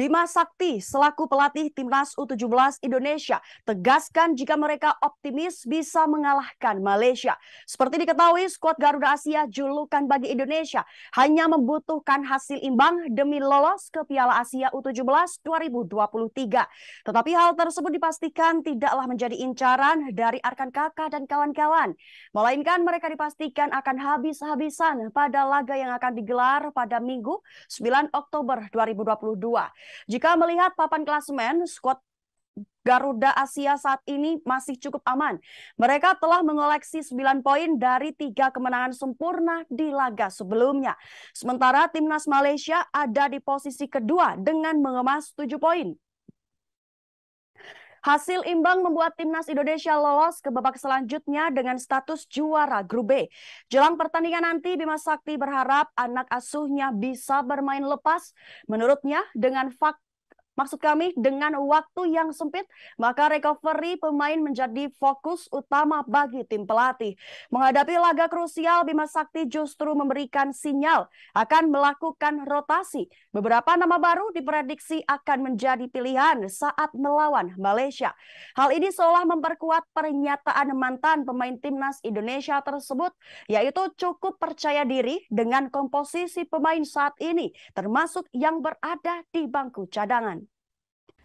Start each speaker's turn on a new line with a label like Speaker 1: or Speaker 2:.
Speaker 1: Bima Sakti selaku pelatih timnas U17 Indonesia tegaskan jika mereka optimis bisa mengalahkan Malaysia. Seperti diketahui, skuad Garuda Asia julukan bagi Indonesia hanya membutuhkan hasil imbang demi lolos ke Piala Asia U17 2023. Tetapi hal tersebut dipastikan tidaklah menjadi incaran dari Arkan Kakak dan kawan-kawan. Melainkan mereka dipastikan akan habis-habisan pada laga yang akan digelar pada Minggu 9 Oktober 2022. Jika melihat papan klasemen, skuad Garuda Asia saat ini masih cukup aman. Mereka telah mengoleksi 9 poin dari tiga kemenangan sempurna di laga sebelumnya. Sementara timnas Malaysia ada di posisi kedua dengan mengemas 7 poin. Hasil imbang membuat timnas Indonesia lolos ke babak selanjutnya dengan status juara grup B. Jelang pertandingan nanti, Bima Sakti berharap anak asuhnya bisa bermain lepas. Menurutnya, dengan fakta Maksud kami dengan waktu yang sempit, maka recovery pemain menjadi fokus utama bagi tim pelatih. Menghadapi laga krusial, Bima Sakti justru memberikan sinyal akan melakukan rotasi. Beberapa nama baru diprediksi akan menjadi pilihan saat melawan Malaysia. Hal ini seolah memperkuat pernyataan mantan pemain timnas Indonesia tersebut, yaitu cukup percaya diri dengan komposisi pemain saat ini, termasuk yang berada di bangku cadangan.